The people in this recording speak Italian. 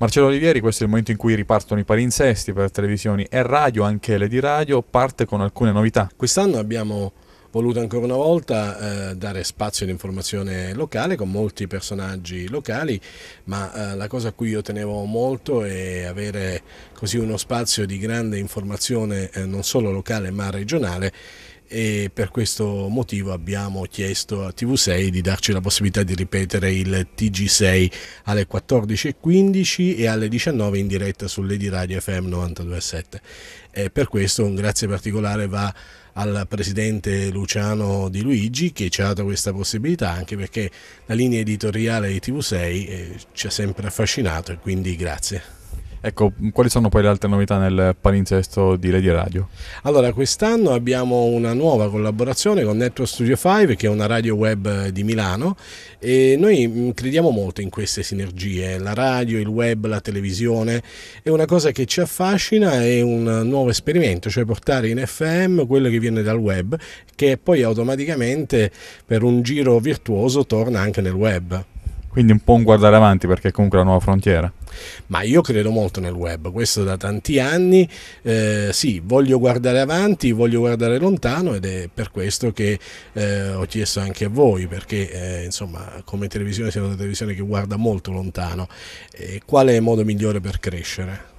Marcello Olivieri, questo è il momento in cui ripartono i palinsesti per televisioni e radio, anche le di radio, parte con alcune novità. Quest'anno abbiamo voluto ancora una volta eh, dare spazio di informazione locale con molti personaggi locali, ma eh, la cosa a cui io tenevo molto è avere così uno spazio di grande informazione eh, non solo locale ma regionale e per questo motivo abbiamo chiesto a TV6 di darci la possibilità di ripetere il TG6 alle 14.15 e alle 19 in diretta su Lady Radio FM 92.7 e per questo un grazie particolare va al presidente Luciano Di Luigi che ci ha dato questa possibilità anche perché la linea editoriale di TV6 eh, ci ha sempre affascinato e quindi grazie. Ecco, quali sono poi le altre novità nel palinsesto di Lady Radio? Allora, quest'anno abbiamo una nuova collaborazione con Network Studio 5, che è una radio web di Milano, e noi mm, crediamo molto in queste sinergie, la radio, il web, la televisione, è una cosa che ci affascina, è un nuovo esperimento, cioè portare in FM quello che viene dal web, che poi automaticamente per un giro virtuoso torna anche nel web. Quindi un po' un guardare avanti perché è comunque la nuova frontiera. Ma io credo molto nel web, questo da tanti anni. Eh, sì, voglio guardare avanti, voglio guardare lontano ed è per questo che eh, ho chiesto anche a voi, perché eh, insomma come televisione siamo una televisione che guarda molto lontano. qual è il modo migliore per crescere?